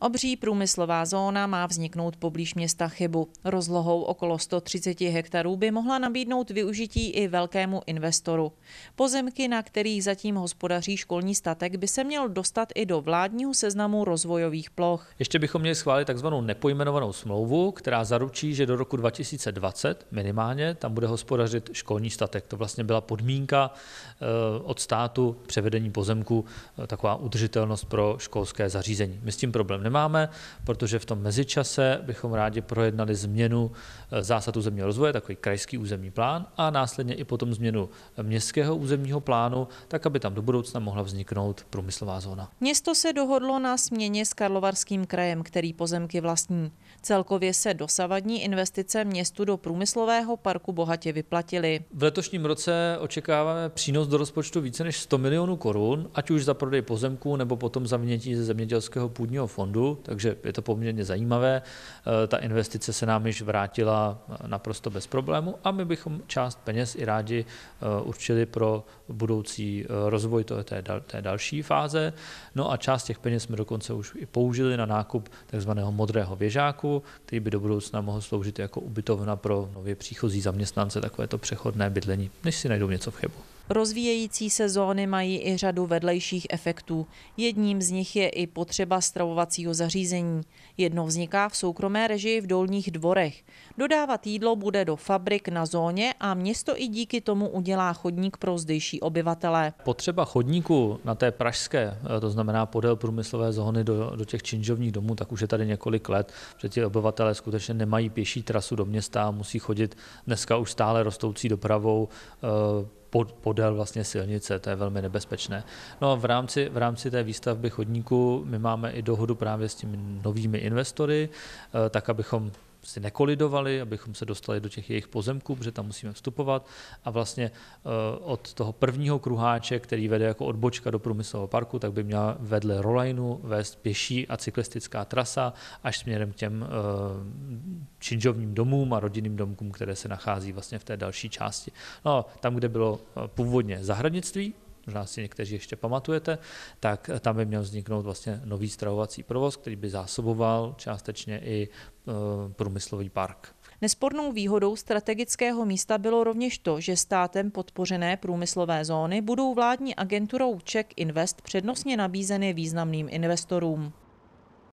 Obří průmyslová zóna má vzniknout poblíž města Chybu. Rozlohou okolo 130 hektarů by mohla nabídnout využití i velkému investoru. Pozemky, na kterých zatím hospodaří školní statek, by se měl dostat i do vládního seznamu rozvojových ploch. Ještě bychom měli schválit takzvanou nepojmenovanou smlouvu, která zaručí, že do roku 2020 minimálně tam bude hospodařit školní statek. To vlastně byla podmínka eh, od státu převedení pozemku, eh, taková udržitelnost pro školské zařízení. My s tím problém nemáme, protože v tom mezičase bychom rádi projednali změnu eh, zásad územního rozvoje, takový krajský územní plán a následně i potom změnu městského územního plánu, tak aby tam do budoucna mohla vzniknout průmyslová zóna. Město se dohodlo na směně s Karlovarským krajem, který pozemky vlastní. Celkově se dosavadní investice městu do průmyslového parku bohatě vyplatily. V letošním roce očekáváme přínos do rozpočtu více než 100 milionů korun, ať už za prodej pozemků nebo potom za vnětí ze zemědělského půdního fondu půdu, takže je to poměrně zajímavé. Eh, ta investice se nám již vrátila eh, naprosto bez problému a my bychom část peněz i rádi eh, určili pro budoucí rozvoj té, té další fáze. No a část těch peněz jsme dokonce už i použili na nákup takzvaného modrého věžáku, který by do budoucna mohl sloužit jako ubytovna pro nově příchozí zaměstnance, takové to přechodné bydlení, než si najdou něco v chybu. Rozvíjející se zóny mají i řadu vedlejších efektů. Jedním z nich je i potřeba stravovacího zařízení. Jedno vzniká v soukromé režii v dolních dvorech. Dodávat jídlo bude do fabrik na zóně a město i díky tomu udělá chodník pro zdejší obyvatele. Potřeba chodníku na té pražské, eh, to znamená podél průmyslové zóny do, do těch činžovních domů, tak už je tady několik let, že ti obyvatelé skutečně nemají pěší trasu do města a musí chodit dneska už stále rostoucí dopravou eh, pod, podél vlastně silnice, to je velmi nebezpečné. No a v rámci, v rámci té výstavby chodníku my máme i dohodu právě s těmi novými investory, eh, tak abychom si nekolidovali, abychom se dostali do těch jejich pozemků, protože tam musíme vstupovat. A vlastně eh, od toho prvního kruháče, který vede jako odbočka do průmyslového parku, tak by měla vedle rolajnu vést pěší a cyklistická trasa až směrem k těm eh, činžovním domům a rodinným domkům, které se nachází vlastně v té další části. No, tam, kde bylo eh, původně zahradnictví, možná si někteří ještě pamatujete, tak tam by měl vzniknout vlastně nový stravovací provoz, který by zásoboval částečně i e, průmyslový park. Nespornou výhodou strategického místa bylo rovněž to, že státem podpořené průmyslové zóny budou vládní agenturou Czech Invest přednostně nabízeny významným investorům.